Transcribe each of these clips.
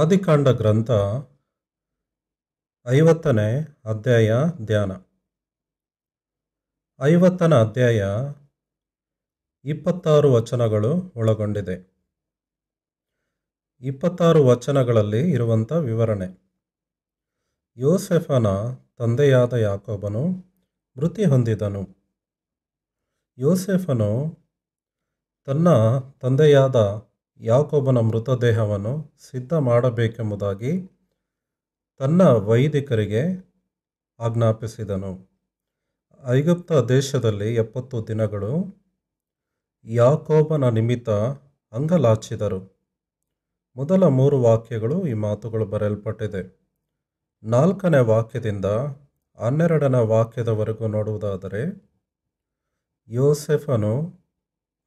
ಆದಿಕಾಂಡ ಗ್ರಂಥ ಐವತ್ತನೇ ಅಧ್ಯಾಯ ಧ್ಯಾನ ಐವತ್ತನ ಅಧ್ಯಾಯ ಇಪ್ಪತ್ತಾರು ವಚನಗಳು ಒಳಗೊಂಡಿದೆ ಇಪ್ಪತ್ತಾರು ವಚನಗಳಲ್ಲಿ ಇರುವಂಥ ವಿವರಣೆ ಯೋಸೆಫನ ತಂದೆಯಾದ ಯಾಕೋಬನು ಮೃತಿ ಹೊಂದಿದನು ಯೋಸೆಫನು ತನ್ನ ತಂದೆಯಾದ ಯಾಕೋಬನ ಮೃತದೇಹವನ್ನು ಸಿದ್ಧ ಮಾಡಬೇಕೆಂಬುದಾಗಿ ತನ್ನ ವೈದಿಕರಿಗೆ ಆಜ್ಞಾಪಿಸಿದನು ಐಗುಪ್ತ ದೇಶದಲ್ಲಿ ಎಪ್ಪತ್ತು ದಿನಗಳು ಯಾಕೋಬನ ನಿಮಿತ್ತ ಅಂಗಲಾಚಿದರು ಮೊದಲ ಮೂರು ವಾಕ್ಯಗಳು ಈ ಮಾತುಗಳು ಬರೆಯಲ್ಪಟ್ಟಿದೆ ನಾಲ್ಕನೇ ವಾಕ್ಯದಿಂದ ಹನ್ನೆರಡನೇ ವಾಕ್ಯದವರೆಗೂ ನೋಡುವುದಾದರೆ ಯೋಸೆಫನು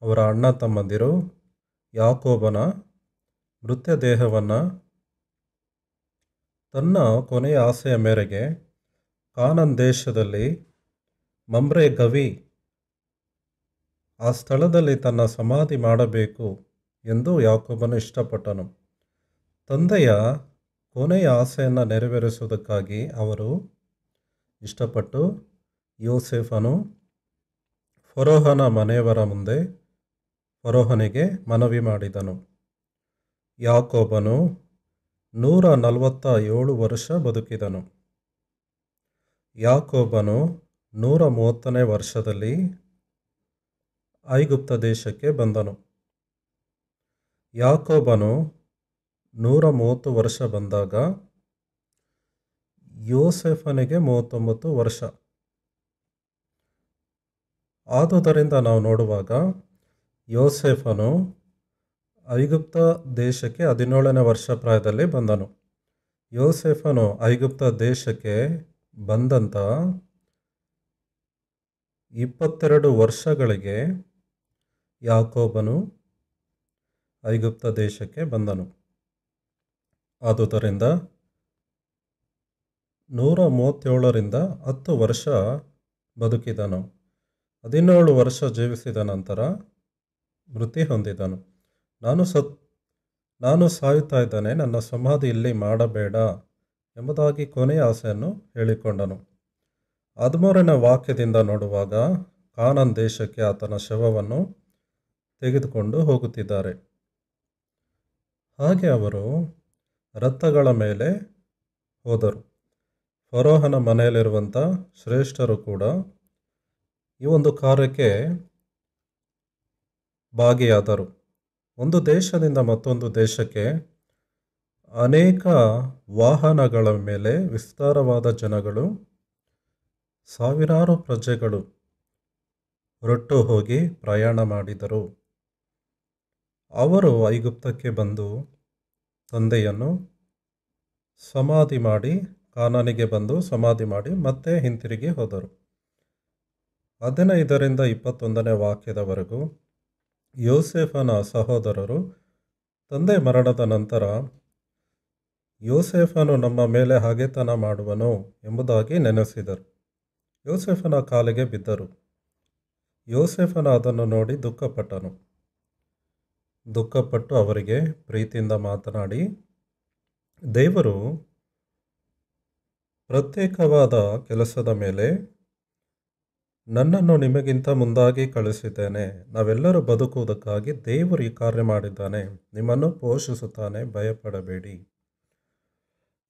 ಅವರ ಅಣ್ಣ ತಮ್ಮಂದಿರು ಯಾಕೋಬನ ಮೃತದೇಹವನ್ನು ತನ್ನ ಕೊನೆಯ ಆಸೆಯ ಮೇರೆಗೆ ಕಾನನ್ ದೇಶದಲ್ಲಿ ಮಮ್ರೆ ಗವಿ ಆ ಸ್ಥಳದಲ್ಲಿ ತನ್ನ ಸಮಾಧಿ ಮಾಡಬೇಕು ಎಂದು ಯಾಕೋಬನು ಇಷ್ಟಪಟ್ಟನು ತಂದೆಯ ಕೊನೆಯ ಆಸೆಯನ್ನು ನೆರವೇರಿಸುವುದಕ್ಕಾಗಿ ಅವರು ಇಷ್ಟಪಟ್ಟು ಯೋಸೆಫನು ಫರೋಹನ ಮನೆಯವರ ಮುಂದೆ ಫರೋಹನಿಗೆ ಮನವಿ ಮಾಡಿದನು ಯಾಕೋಬನು ನೂರ ನಲವತ್ತ ಏಳು ವರ್ಷ ಬದುಕಿದನು ಯಾಕೋಬನು ನೂರ ಮೂವತ್ತನೇ ವರ್ಷದಲ್ಲಿ ಐಗುಪ್ತ ದೇಶಕ್ಕೆ ಬಂದನು ಯಾಕೋಬನು ನೂರ ಮೂವತ್ತು ವರ್ಷ ಬಂದಾಗ ಯೋಸೆಫನಿಗೆ ಮೂವತ್ತೊಂಬತ್ತು ವರ್ಷ ಆದುದರಿಂದ ನಾವು ನೋಡುವಾಗ ಯೋಸೆಫನು ಐಗುಪ್ತ ದೇಶಕ್ಕೆ ಹದಿನೇಳನೇ ವರ್ಷ ಪ್ರಾಯದಲ್ಲಿ ಬಂದನು ಯೋಸೆಫನು ಐಗುಪ್ತ ದೇಶಕ್ಕೆ ಬಂದಂಥ ಇಪ್ಪತ್ತೆರಡು ವರ್ಷಗಳಿಗೆ ಯಾಕೋಬನು ಐಗುಪ್ತ ದೇಶಕ್ಕೆ ಬಂದನು ಆದುದರಿಂದ ನೂರ ಮೂವತ್ತೇಳರಿಂದ ಹತ್ತು ವರ್ಷ ಬದುಕಿದನು ಹದಿನೇಳು ವರ್ಷ ಜೀವಿಸಿದ ನಂತರ ಮೃತಿ ಹೊಂದಿದನು ನಾನು ಸತ್ ನಾನು ಸಾಯುತ್ತಾ ಇದ್ದಾನೆ ನನ್ನ ಸಮಾಧಿ ಇಲ್ಲಿ ಮಾಡಬೇಡ ಎಂಬುದಾಗಿ ಕೊನೆಯ ಆಸೆಯನ್ನು ಹೇಳಿಕೊಂಡನು ಹದಿಮೂರನ ವಾಕ್ಯದಿಂದ ನೋಡುವಾಗ ಕಾನನ್ ದೇಶಕ್ಕೆ ಆತನ ಶವವನ್ನು ತೆಗೆದುಕೊಂಡು ಹೋಗುತ್ತಿದ್ದಾರೆ ಹಾಗೆ ಅವರು ರಥಗಳ ಮೇಲೆ ಹೋದರು ಫರೋಹನ ಮನೆಯಲ್ಲಿರುವಂಥ ಶ್ರೇಷ್ಠರು ಕೂಡ ಈ ಒಂದು ಕಾರ್ಯಕ್ಕೆ ಭಾಗಿಯಾದರು ಒಂದು ದೇಶದಿಂದ ಮತ್ತೊಂದು ದೇಶಕ್ಕೆ ಅನೇಕ ವಾಹನಗಳ ಮೇಲೆ ವಿಸ್ತಾರವಾದ ಜನಗಳು ಸಾವಿರಾರು ಪ್ರಜೆಗಳು ರೊಟ್ಟು ಹೋಗಿ ಪ್ರಯಾಣ ಮಾಡಿದರು ಅವರು ಐಗುಪ್ತಕ್ಕೆ ಬಂದು ತಂದೆಯನ್ನು ಸಮಾಧಿ ಮಾಡಿ ಕಾನನಿಗೆ ಬಂದು ಸಮಾಧಿ ಮಾಡಿ ಮತ್ತೆ ಹಿಂತಿರುಗಿ ಹೋದರು ಹದಿನೈದರಿಂದ ಇಪ್ಪತ್ತೊಂದನೇ ವಾಕ್ಯದವರೆಗೂ ಯೋಸೆಫನ ಸಹೋದರರು ತಂದೆ ಮರಣದ ನಂತರ ಯೋಸೇಫನು ನಮ್ಮ ಮೇಲೆ ಹಾಗೆತನ ಮಾಡುವನು ಎಂಬುದಾಗಿ ನೆನೆಸಿದರು ಯೋಸೆಫನ ಕಾಲಿಗೆ ಬಿದ್ದರು ಯೋಸೆಫನ ಅದನ್ನು ನೋಡಿ ದುಃಖಪಟ್ಟನು ದುಃಖಪಟ್ಟು ಅವರಿಗೆ ಪ್ರೀತಿಯಿಂದ ಮಾತನಾಡಿ ದೇವರು ಪ್ರತ್ಯೇಕವಾದ ಕೆಲಸದ ಮೇಲೆ ನನ್ನನ್ನು ನಿಮಗಿಂತ ಮುಂದಾಗಿ ಕಳಿಸಿದ್ದೇನೆ ನಾವೆಲ್ಲರೂ ಬದುಕುವುದಕ್ಕಾಗಿ ದೇವರು ಈ ಕಾರ್ಯ ಮಾಡಿದ್ದಾನೆ ನಿಮ್ಮನ್ನು ಪೋಷಿಸುತ್ತಾನೆ ಭಯಪಡಬೇಡಿ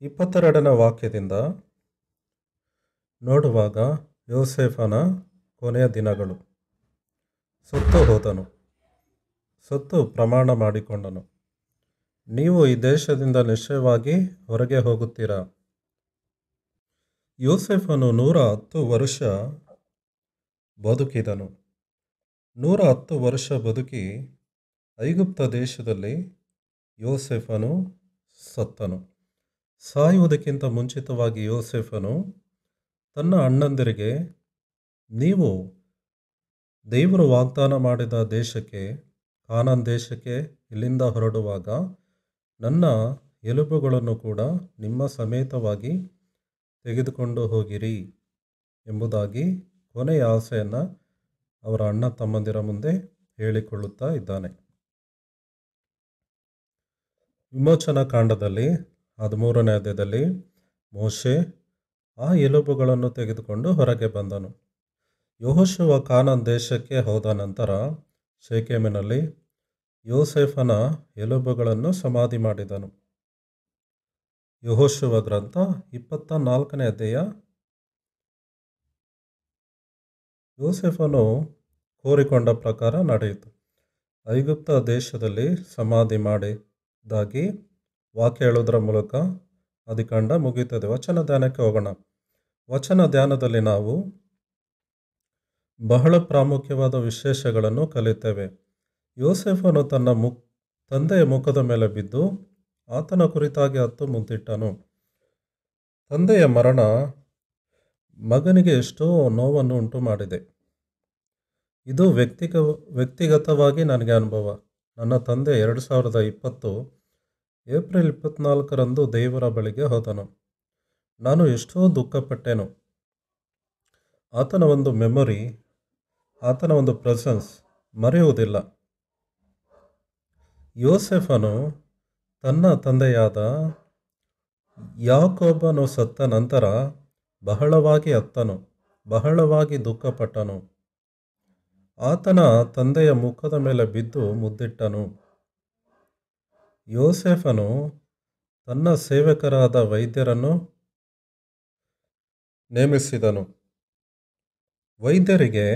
ಇಪ್ಪತ್ತೆರಡನೇ ವಾಕ್ಯದಿಂದ ನೋಡುವಾಗ ಯೋಸೆಫನ ಕೊನೆಯ ದಿನಗಳು ಸತ್ತು ಹೋದನು ಸತ್ತು ಪ್ರಮಾಣ ಮಾಡಿಕೊಂಡನು ನೀವು ಈ ದೇಶದಿಂದ ನಿಶ್ಚಯವಾಗಿ ಹೊರಗೆ ಹೋಗುತ್ತೀರಾ ಯೋಸೆಫನು ನೂರ ಹತ್ತು ವರ್ಷ ಬದುಕಿದನು ನೂರ ಹತ್ತು ವರ್ಷ ಬದುಕಿ ಐಗುಪ್ತ ದೇಶದಲ್ಲಿ ಯೋಸೆಫನು ಸತ್ತನು ಸಾಯುವುದಕ್ಕಿಂತ ಮುಂಚಿತವಾಗಿ ಯೋಸೆಫನು ತನ್ನ ಅಣ್ಣಂದಿರಿಗೆ ನೀವು ದೇವರು ವಾಗ್ದಾನ ಮಾಡಿದ ದೇಶಕ್ಕೆ ಕಾನನ್ ದೇಶಕ್ಕೆ ಇಲ್ಲಿಂದ ಹೊರಡುವಾಗ ನನ್ನ ಎಲುಬುಗಳನ್ನು ಕೂಡ ನಿಮ್ಮ ಸಮೇತವಾಗಿ ತೆಗೆದುಕೊಂಡು ಹೋಗಿರಿ ಎಂಬುದಾಗಿ ಕೊನೆಯ ಆಸೆಯನ್ನು ಅವರ ಅಣ್ಣ ತಮ್ಮಂದಿರ ಮುಂದೆ ಹೇಳಿಕೊಳ್ಳುತ್ತಾ ಇದ್ದಾನೆ ವಿಮೋಚನಾ ಕಾಂಡದಲ್ಲಿ ಹದಿಮೂರನೇ ಅಧ್ಯದಲ್ಲಿ ಮೋಶೆ ಆ ಎಲುಬುಗಳನ್ನು ತೆಗೆದುಕೊಂಡು ಹೊರಗೆ ಬಂದನು ಯೋಹಶುವ ಕಾನನ್ ದೇಶಕ್ಕೆ ಹೋದ ನಂತರ ಶೇಕೆಮಿನಲ್ಲಿ ಯೋಸೆಫನ ಎಲುಬುಗಳನ್ನು ಸಮಾಧಿ ಮಾಡಿದನು ಯಹೋಶುವ ಗ್ರಂಥ ಇಪ್ಪತ್ತ ನಾಲ್ಕನೇ ಅಧ್ಯಾಯ ಯೋಸೆಫನು ಕೋರಿಕೊಂಡ ಪ್ರಕಾರ ನಡೆಯಿತು ಐಗುಪ್ತ ದೇಶದಲ್ಲಿ ಸಮಾಧಿ ಮಾಡಿದಾಗಿ ವಾಕ್ಯ ಹೇಳೋದ್ರ ಮೂಲಕ ಅಧಿಕಂಡ ಮುಗೀತದೆ ವಚನ ಧ್ಯಾನಕ್ಕೆ ಹೋಗೋಣ ವಚನ ಧ್ಯಾನದಲ್ಲಿ ನಾವು ಬಹಳ ಪ್ರಾಮುಖ್ಯವಾದ ವಿಶೇಷಗಳನ್ನು ಕಲಿತೇವೆ ಯೋಸೆಫನು ತನ್ನ ಮುಖ ತಂದೆಯ ಮುಖದ ಮೇಲೆ ಬಿದ್ದು ಆತನ ಕುರಿತಾಗಿ ಹತ್ತು ಮುಂದಿಟ್ಟನು ತಂದೆಯ ಮರಣ ಮಗನಿಗೆ ಎಷ್ಟೋ ನೋವನ್ನು ಉಂಟು ಮಾಡಿದೆ ಇದು ವ್ಯಕ್ತಿಗ ವ್ಯಕ್ತಿಗತವಾಗಿ ನನಗೆ ಅನುಭವ ನನ್ನ ತಂದೆ ಎರಡು ಸಾವಿರದ ಇಪ್ಪತ್ತು ಏಪ್ರಿಲ್ ಇಪ್ಪತ್ತ್ನಾಲ್ಕರಂದು ದೇವರ ಬಳಿಗೆ ಹೋದನು ನಾನು ಎಷ್ಟೋ ದುಃಖಪಟ್ಟೆನು ಆತನ ಒಂದು ಮೆಮೊರಿ ಆತನ ಒಂದು ಪ್ರೆಸೆನ್ಸ್ ಮರೆಯುವುದಿಲ್ಲ ಯೋಸೆಫನು ತನ್ನ ತಂದೆಯಾದ ಯಾಕೊಬ್ಬನು ಸತ್ತ ನಂತರ ಬಹಳವಾಗಿ ಅತ್ತನು ಬಹಳವಾಗಿ ದುಃಖಪಟ್ಟನು ಆತನ ತಂದೆಯ ಮುಖದ ಮೇಲೆ ಬಿದ್ದು ಮುದ್ದಿಟ್ಟನು ಯೋಸೆಫನು ತನ್ನ ಸೇವಕರಾದ ವೈದ್ಯರನ್ನು ನೇಮಿಸಿದನು ವೈದ್ಯರಿಗೆ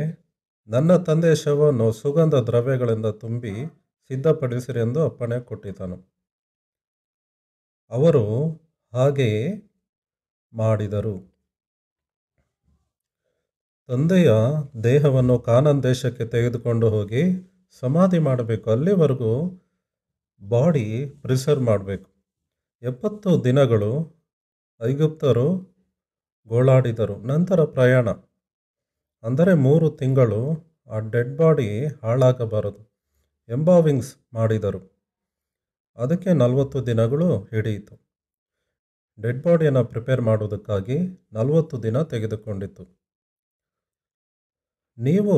ನನ್ನ ತಂದೆಯ ಶವವನ್ನು ಸುಗಂಧ ದ್ರವ್ಯಗಳಿಂದ ತುಂಬಿ ಎಂದು ಅಪ್ಪಣೆ ಕೊಟ್ಟಿದ್ದನು ಅವರು ಹಾಗೆಯೇ ಮಾಡಿದರು ತಂದೆಯ ದೇಹವನ್ನು ಕಾನನ್ ದೇಶಕ್ಕೆ ತೆಗೆದುಕೊಂಡು ಹೋಗಿ ಸಮಾಧಿ ಮಾಡಬೇಕು ಅಲ್ಲಿವರೆಗೂ ಬಾಡಿ ಪ್ರಿಸರ್ವ್ ಮಾಡಬೇಕು ಎಪ್ಪತ್ತು ದಿನಗಳು ಐಗುಪ್ತರು ಗೋಳಾಡಿದರು ನಂತರ ಪ್ರಯಾಣ ಅಂದರೆ ಮೂರು ತಿಂಗಳು ಆ ಡೆಡ್ ಬಾಡಿ ಹಾಳಾಗಬಾರದು ಎಂಬಾವಿಂಗ್ಸ್ ಮಾಡಿದರು ಅದಕ್ಕೆ ನಲವತ್ತು ದಿನಗಳು ಹಿಡಿಯಿತು ಡೆಡ್ ಬಾಡಿಯನ್ನು ಪ್ರಿಪೇರ್ ಮಾಡುವುದಕ್ಕಾಗಿ ನಲವತ್ತು ದಿನ ತೆಗೆದುಕೊಂಡಿತು ನೀವು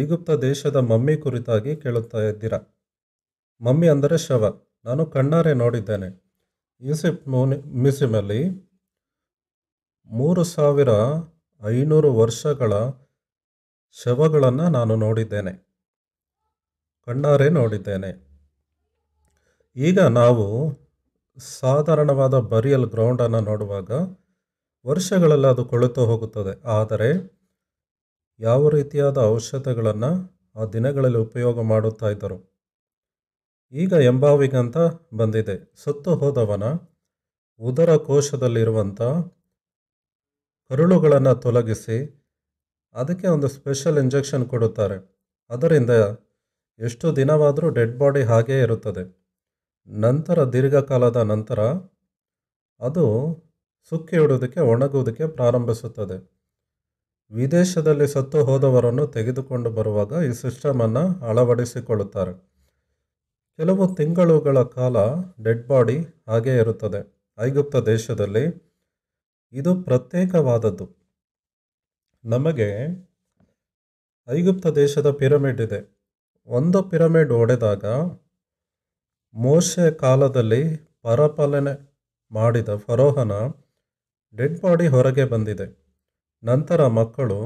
ಐಗುಪ್ತ ದೇಶದ ಮಮ್ಮಿ ಕುರಿತಾಗಿ ಕೇಳುತ್ತಾ ಇದ್ದೀರ ಮಮ್ಮಿ ಅಂದರೆ ಶವ ನಾನು ಕಣ್ಣಾರೆ ನೋಡಿದ್ದೇನೆ ಈಸಿಪ್ಟ್ ಮ್ಯೂನಿ ಮ್ಯೂಸಿಯಮಲ್ಲಿ ಮೂರು ಸಾವಿರ ಐನೂರು ವರ್ಷಗಳ ಶವಗಳನ್ನು ನಾನು ನೋಡಿದ್ದೇನೆ ಕಣ್ಣಾರೆ ನೋಡಿದ್ದೇನೆ ಈಗ ನಾವು ಸಾಧಾರಣವಾದ ಬರಿಯಲ್ ಗ್ರೌಂಡನ್ನು ನೋಡುವಾಗ ವರ್ಷಗಳಲ್ಲಿ ಅದು ಕೊಳೆತು ಹೋಗುತ್ತದೆ ಆದರೆ ಯಾವ ರೀತಿಯಾದ ಔಷಧಗಳನ್ನು ಆ ದಿನಗಳಲ್ಲಿ ಉಪಯೋಗ ಮಾಡುತ್ತಾ ಇದ್ದರು ಈಗ ಎಂಬಾವಿಗಂತ ಬಂದಿದೆ ಸತ್ತು ಹೋದವನ ಉದರ ಕೋಶದಲ್ಲಿರುವಂಥ ಕರುಳುಗಳನ್ನು ತೊಲಗಿಸಿ ಅದಕ್ಕೆ ಒಂದು ಸ್ಪೆಷಲ್ ಇಂಜೆಕ್ಷನ್ ಕೊಡುತ್ತಾರೆ ಅದರಿಂದ ಎಷ್ಟು ದಿನವಾದರೂ ಡೆಡ್ ಬಾಡಿ ಹಾಗೇ ಇರುತ್ತದೆ ನಂತರ ದೀರ್ಘಕಾಲದ ನಂತರ ಅದು ಸುಕ್ಕಿ ಹಿಡೋದಕ್ಕೆ ಒಣಗುವುದಕ್ಕೆ ಪ್ರಾರಂಭಿಸುತ್ತದೆ ವಿದೇಶದಲ್ಲಿ ಸತ್ತು ಹೋದವರನ್ನು ತೆಗೆದುಕೊಂಡು ಬರುವಾಗ ಈ ಸಿಸ್ಟಮನ್ನು ಅಳವಡಿಸಿಕೊಳ್ಳುತ್ತಾರೆ ಕೆಲವು ತಿಂಗಳುಗಳ ಕಾಲ ಡೆಡ್ ಬಾಡಿ ಹಾಗೇ ಇರುತ್ತದೆ ಐಗುಪ್ತ ದೇಶದಲ್ಲಿ ಇದು ಪ್ರತ್ಯೇಕವಾದದ್ದು ನಮಗೆ ಐಗುಪ್ತ ದೇಶದ ಪಿರಮಿಡ್ ಇದೆ ಒಂದು ಪಿರಮಿಡ್ ಒಡೆದಾಗ ಮೋಶೆ ಕಾಲದಲ್ಲಿ ಪರಪಾಲನೆ ಮಾಡಿದ ಫರೋಹನ ಡೆಡ್ ಬಾಡಿ ಹೊರಗೆ ಬಂದಿದೆ ನಂತರ ಮಕ್ಕಳು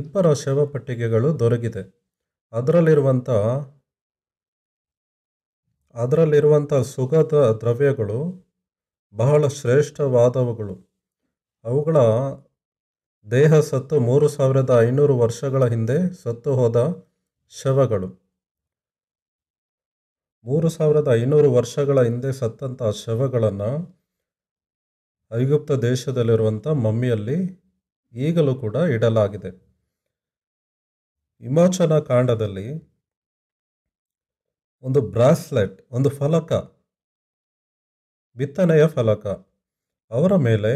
ಇಬ್ಬರ ಶವಪಟ್ಟಿಗೆಗಳು ದೊರಕಿದೆ ಅದರಲ್ಲಿರುವಂಥ ಅದರಲ್ಲಿರುವಂಥ ಸುಗಂಧ ದ್ರವ್ಯಗಳು ಬಹಳ ಶ್ರೇಷ್ಠವಾದವುಗಳು ಅವುಗಳ ದೇಹ ಸತ್ತು ಮೂರು ಸಾವಿರದ ಐನೂರು ವರ್ಷಗಳ ಹಿಂದೆ ಸತ್ತು ಹೋದ ಶವಗಳು ಮೂರು ಸಾವಿರದ ಐನೂರು ವರ್ಷಗಳ ಹಿಂದೆ ಸತ್ತಂಥ ಶವಗಳನ್ನು ಐಗುಪ್ತ ದೇಶದಲ್ಲಿರುವಂಥ ಮಮ್ಮಿಯಲ್ಲಿ ಈಗಲೂ ಕೂಡ ಇಡಲಾಗಿದೆ ಹಿಮಾಚಲ ಕಾಂಡದಲ್ಲಿ ಒಂದು ಬ್ರಾಸ್ಲೆಟ್ ಒಂದು ಫಲಕ ಬಿತ್ತನೆಯ ಫಲಕ ಅವರ ಮೇಲೆ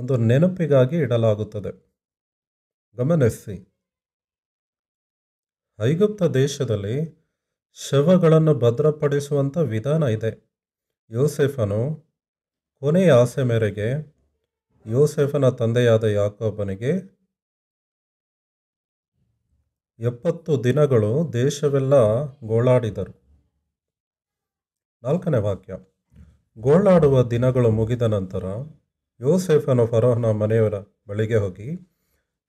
ಒಂದು ನೆನಪಿಗಾಗಿ ಇಡಲಾಗುತ್ತದೆ ಗಮನಿಸಿ ಐಗುಪ್ತ ದೇಶದಲ್ಲಿ ಶವಗಳನ್ನು ಭದ್ರಪಡಿಸುವಂಥ ವಿಧಾನ ಇದೆ ಯೋಸೆಫನು ಕೊನೆಯ ಆಸೆ ಮೇರೆಗೆ ಯೋಸೆಫನ ತಂದೆಯಾದ ಯಾಕೋಬನಿಗೆ ಎಪ್ಪತ್ತು ದಿನಗಳು ದೇಶವೆಲ್ಲ ಗೋಳಾಡಿದರು ನಾಲ್ಕನೇ ವಾಕ್ಯ ಗೋಳಾಡುವ ದಿನಗಳು ಮುಗಿದ ನಂತರ ಯೋಸೆಫನು ಫರೋಹನ ಮನೆಯವರ ಬಳಿಗೆ ಹೋಗಿ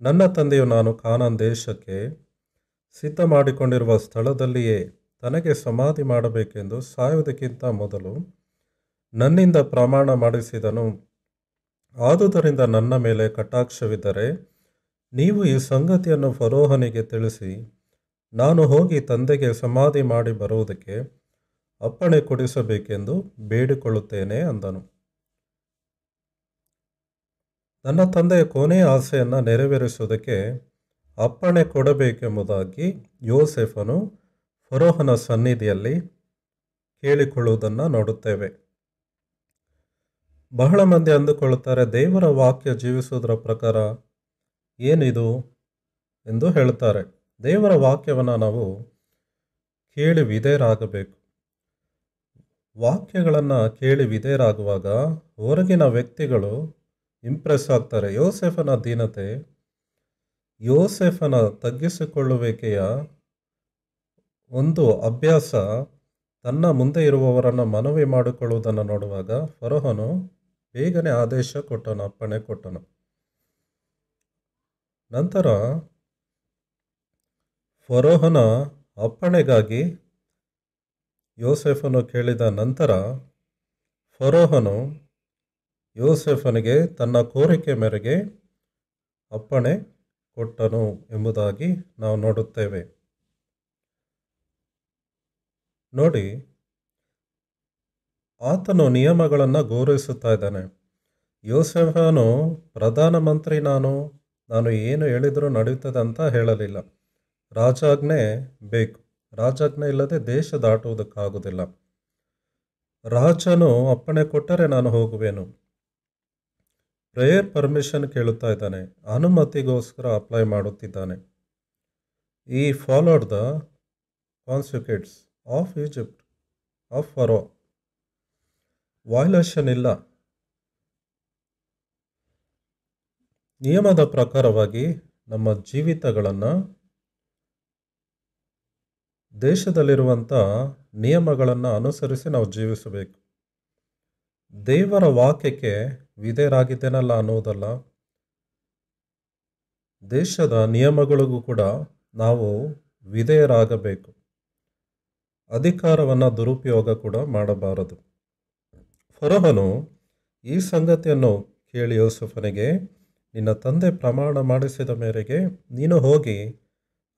ನನ್ನ ತಂದೆಯು ನಾನು ಕಾನನ್ ದೇಶಕ್ಕೆ ಸಿದ್ಧ ಮಾಡಿಕೊಂಡಿರುವ ಸ್ಥಳದಲ್ಲಿಯೇ ತನಗೆ ಸಮಾಧಿ ಮಾಡಬೇಕೆಂದು ಸಾಯುವುದಕ್ಕಿಂತ ಮೊದಲು ನನ್ನಿಂದ ಪ್ರಮಾಣ ಮಾಡಿಸಿದನು ಆದುದರಿಂದ ನನ್ನ ಮೇಲೆ ಕಟಾಕ್ಷವಿದ್ದರೆ ನೀವು ಈ ಸಂಗತಿಯನ್ನು ಫರೋಹನಿಗೆ ತಿಳಿಸಿ ನಾನು ಹೋಗಿ ತಂದೆಗೆ ಸಮಾಧಿ ಮಾಡಿ ಬರುವುದಕ್ಕೆ ಅಪ್ಪಣೆ ಕೊಡಿಸಬೇಕೆಂದು ಬೇಡಿಕೊಳ್ಳುತ್ತೇನೆ ಅಂದನು ನನ್ನ ತಂದೆಯ ಕೊನೆಯ ಆಸೆಯನ್ನು ನೆರವೇರಿಸುವುದಕ್ಕೆ ಅಪ್ಪಣೆ ಕೊಡಬೇಕೆಂಬುದಾಗಿ ಯೋಸೆಫನು ಫರೋಹನ ಸನ್ನಿಧಿಯಲ್ಲಿ ಕೇಳಿಕೊಳ್ಳುವುದನ್ನು ನೋಡುತ್ತೇವೆ ಬಹಳ ಮಂದಿ ಅಂದುಕೊಳ್ಳುತ್ತಾರೆ ದೇವರ ವಾಕ್ಯ ಜೀವಿಸುವುದರ ಪ್ರಕಾರ ಏನಿದು ಎಂದು ಹೇಳ್ತಾರೆ ದೇವರ ವಾಕ್ಯವನ್ನು ನಾವು ಕೇಳಿ ವಿಧೇಯರಾಗಬೇಕು ವಾಕ್ಯಗಳನ್ನು ಕೇಳಿ ವಿಧೇಯರಾಗುವಾಗ ಹೊರಗಿನ ವ್ಯಕ್ತಿಗಳು ಇಂಪ್ರೆಸ್ ಆಗ್ತಾರೆ ಯೋಸೆಫನ ದೀನತೆ ಯೋಸೆಫನ ತಗ್ಗಿಸಿಕೊಳ್ಳುವಿಕೆಯ ಒಂದು ಅಭ್ಯಾಸ ತನ್ನ ಮುಂದೆ ಇರುವವರನ್ನು ಮನವಿ ಮಾಡಿಕೊಳ್ಳುವುದನ್ನು ನೋಡುವಾಗ ಫರೋಹನು ಬೇಗನೆ ಆದೇಶ ಕೊಟ್ಟನು ಅಪ್ಪಣೆ ಕೊಟ್ಟನು ನಂತರ ಫರೋಹನ ಅಪ್ಪಣೆಗಾಗಿ ಯೋಸೆಫನು ಕೇಳಿದ ನಂತರ ಫರೋಹನು ಯೋಸೆಫನಿಗೆ ತನ್ನ ಕೋರಿಕೆ ಮೇರೆಗೆ ಅಪ್ಪಣೆ ಕೊಟ್ಟನು ಎಂಬುದಾಗಿ ನಾವು ನೋಡುತ್ತೇವೆ ನೋಡಿ ಆತನು ನಿಯಮಗಳನ್ನು ಗೌರವಿಸುತ್ತಾ ಇದ್ದಾನೆ ಯೋಸೆಫನು ಪ್ರಧಾನಮಂತ್ರಿ ನಾನು ನಾನು ಏನು ಹೇಳಿದರೂ ನಡೆಯುತ್ತದೆ ಅಂತ ಹೇಳಲಿಲ್ಲ ರಾಜಾಜ್ಞೆ ಬೇಕು ರಾಜಾಜ್ಞೆ ಇಲ್ಲದೆ ದೇಶ ದಾಟುವುದಕ್ಕಾಗುವುದಿಲ್ಲ ರಾಜನು ಅಪ್ಪಣೆ ಕೊಟ್ಟರೆ ನಾನು ಹೋಗುವೆನು ಪ್ರೇಯರ್ ಪರ್ಮಿಷನ್ ಕೇಳುತ್ತಾ ಇದ್ದಾನೆ ಅನುಮತಿಗೋಸ್ಕರ ಅಪ್ಲೈ ಮಾಡುತ್ತಿದ್ದಾನೆ ಈ followed the consequences of Egypt of Pharaoh violation ಇಲ್ಲ ನಿಯಮದ ಪ್ರಕಾರವಾಗಿ ನಮ್ಮ ಜೀವಿತಗಳನ್ನು ದೇಶದಲ್ಲಿರುವಂಥ ನಿಯಮಗಳನ್ನು ಅನುಸರಿಸಿ ನಾವು ಜೀವಿಸಬೇಕು ದೇವರ ವಾಕ್ಯಕ್ಕೆ ವಿಧೇಯರಾಗಿದ್ದೇನಲ್ಲ ಅನ್ನೋದಲ್ಲ ದೇಶದ ನಿಯಮಗಳಿಗೂ ಕೂಡ ನಾವು ವಿಧೇಯರಾಗಬೇಕು ಅಧಿಕಾರವನ್ನು ದುರುಪಯೋಗ ಕೂಡ ಮಾಡಬಾರದು ಫರೋಹನು ಈ ಸಂಗತಿಯನ್ನು ಕೇಳಿ ಯೂಸುಫನಿಗೆ ನಿನ್ನ ತಂದೆ ಪ್ರಮಾಣ ಮಾಡಿಸಿದ ಮೇರೆಗೆ ನೀನು ಹೋಗಿ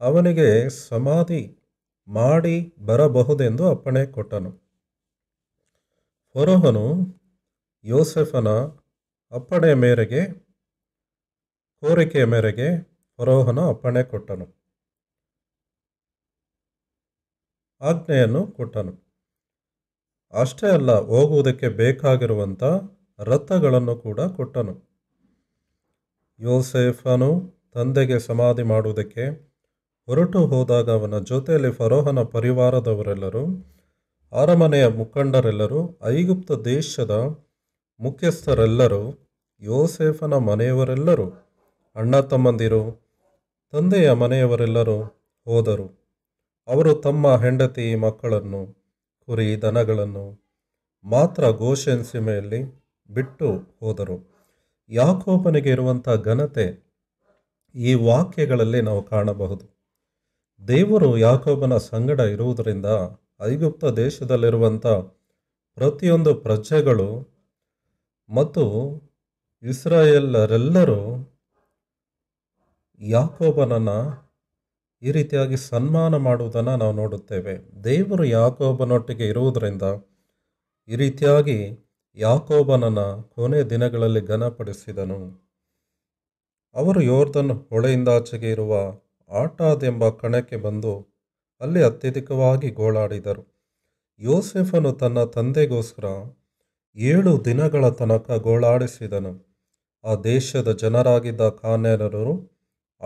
ಅವನಿಗೆ ಸಮಾಧಿ ಮಾಡಿ ಬರಬಹುದೆಂದು ಅಪ್ಪಣೆ ಕೊಟ್ಟನು ಫರೋಹನು ಯೋಸೆಫನ ಅಪ್ಪಣೆಯ ಮೇರೆಗೆ ಕೋರಿಕೆಯ ಮೇರೆಗೆ ಫರೋಹನ ಅಪ್ಪಣೆ ಕೊಟ್ಟನು ಆಜ್ಞೆಯನ್ನು ಕೊಟ್ಟನು ಅಷ್ಟೇ ಅಲ್ಲ ಹೋಗುವುದಕ್ಕೆ ಬೇಕಾಗಿರುವಂಥ ರಥಗಳನ್ನು ಕೂಡ ಕೊಟ್ಟನು ಯೋಸೇಫನು ತಂದೆಗೆ ಸಮಾಧಿ ಮಾಡುವುದಕ್ಕೆ ಹೊರಟು ಹೋದಾಗ ಅವನ ಜೊತೆಯಲ್ಲಿ ಫರೋಹನ ಪರಿವಾರದವರೆಲ್ಲರೂ ಅರಮನೆಯ ಮುಖಂಡರೆಲ್ಲರೂ ಐಗುಪ್ತ ದೇಶದ ಮುಖ್ಯಸ್ಥರೆಲ್ಲರೂ ಯೋಸೇಫನ ಮನೆಯವರೆಲ್ಲರೂ ಅಣ್ಣ ತಮ್ಮಂದಿರು ತಂದೆಯ ಮನೆಯವರೆಲ್ಲರೂ ಹೋದರು ಅವರು ತಮ್ಮ ಹೆಂಡತಿ ಮಕ್ಕಳನ್ನು ಕುರಿ ದನಗಳನ್ನು ಮಾತ್ರ ಗೋಷನ್ ಸೀಮೆಯಲ್ಲಿ ಬಿಟ್ಟು ಹೋದರು ಯಾಕೋಬನಿಗೆ ಇರುವಂಥ ಘನತೆ ಈ ವಾಕ್ಯಗಳಲ್ಲಿ ನಾವು ಕಾಣಬಹುದು ದೇವರು ಯಾಕೋಬನ ಸಂಗಡ ಇರುವುದರಿಂದ ಐಗುಪ್ತ ದೇಶದಲ್ಲಿರುವಂಥ ಪ್ರತಿಯೊಂದು ಪ್ರಜೆಗಳು ಮತ್ತು ಇಸ್ರಾಯೇಲರೆಲ್ಲರೂ ಯಾಕೋಬನನ್ನು ಈ ರೀತಿಯಾಗಿ ಸನ್ಮಾನ ಮಾಡುವುದನ್ನು ನಾವು ನೋಡುತ್ತೇವೆ ದೇವರು ಯಾಕೋಬನೊಟ್ಟಿಗೆ ಇರುವುದರಿಂದ ಈ ರೀತಿಯಾಗಿ ಯಾಕೋಬನನ್ನು ಕೊನೆ ದಿನಗಳಲ್ಲಿ ಘನಪಡಿಸಿದನು ಅವರು ಯೋರ್ಧನ್ ಹೊಳೆಯಿಂದಾಚೆಗೆ ಇರುವ ಎಂಬ ಕಣಕ್ಕೆ ಬಂದು ಅಲ್ಲಿ ಅತ್ಯಧಿಕವಾಗಿ ಗೋಳಾಡಿದರು ಯೋಸೆಫನು ತನ್ನ ತಂದೆಗೋಸ್ಕರ ಏಳು ದಿನಗಳ ತನಕ ಗೋಳಾಡಿಸಿದನು ಆ ದೇಶದ ಜನರಾಗಿದ್ದ ಕಾನೇನರು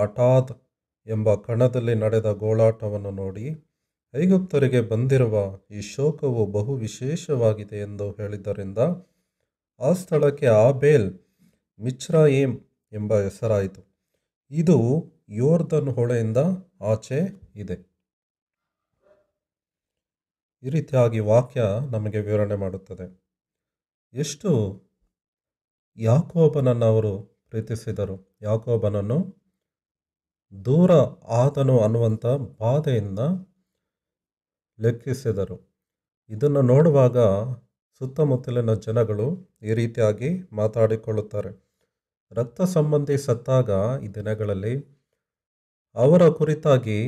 ಹಠಾತ್ ಎಂಬ ಕಣದಲ್ಲಿ ನಡೆದ ಗೋಳಾಟವನ್ನು ನೋಡಿ ಐಗುಪ್ತರಿಗೆ ಬಂದಿರುವ ಈ ಶೋಕವು ಬಹು ವಿಶೇಷವಾಗಿದೆ ಎಂದು ಹೇಳಿದ್ದರಿಂದ ಆ ಸ್ಥಳಕ್ಕೆ ಆಬೇಲ್ ಏಮ್ ಎಂಬ ಹೆಸರಾಯಿತು ಇದು ಯೋರ್ಧನ್ ಹೊಳೆಯಿಂದ ಆಚೆ ಇದೆ ಈ ರೀತಿಯಾಗಿ ವಾಕ್ಯ ನಮಗೆ ವಿವರಣೆ ಮಾಡುತ್ತದೆ ಎಷ್ಟು ಯಾಕೋಬನನ್ನು ಅವರು ಪ್ರೀತಿಸಿದರು ಯಾಕೋಬನನ್ನು ದೂರ ಆದನು ಅನ್ನುವಂಥ ಬಾಧೆಯಿಂದ ಲೆಕ್ಕಿಸಿದರು ಇದನ್ನು ನೋಡುವಾಗ ಸುತ್ತಮುತ್ತಲಿನ ಜನಗಳು ಈ ರೀತಿಯಾಗಿ ಮಾತಾಡಿಕೊಳ್ಳುತ್ತಾರೆ ರಕ್ತ ಸಂಬಂಧಿ ಸತ್ತಾಗ ಈ ದಿನಗಳಲ್ಲಿ ಅವರ ಕುರಿತಾಗಿ